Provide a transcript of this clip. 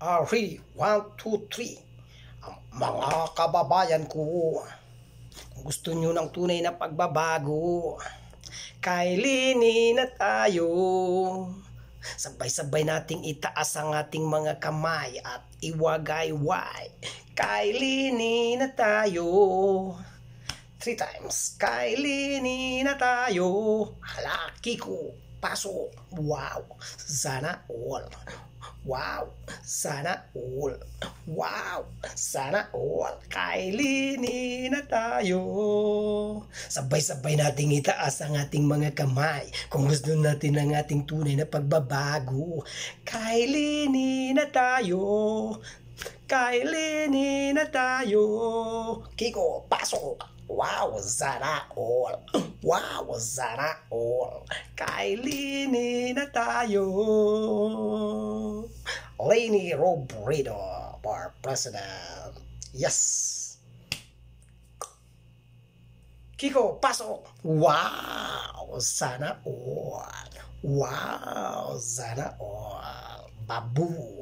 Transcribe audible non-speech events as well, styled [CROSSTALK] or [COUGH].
Ari, 1, 2, 3. Mga kababayan ko, kung gusto nyo ng tunay na pagbabago, kailinin na tayo. Sabay-sabay nating itaas ang ating mga kamay at iwagayway. Kailinin na tayo. Three times. Kailinin na tayo. Hala, Kiko. Paso. Wow. Sana all. Wow! Sana all! Wow! Sana all! Kailini na tayo! Sabay-sabay nating itaas ang ating mga kamay kung gusto natin ang ating tunay na pagbabago. Kailini na tayo! Kailini na tayo. Kiko, pasok! Wow, sana all! [CLEARS THROAT] Wow, sana all! Kailini na tayo! Lenny Robredo for president. Yes! Kiko, pasok! Wow, sana all! Wow, sana all! Babu!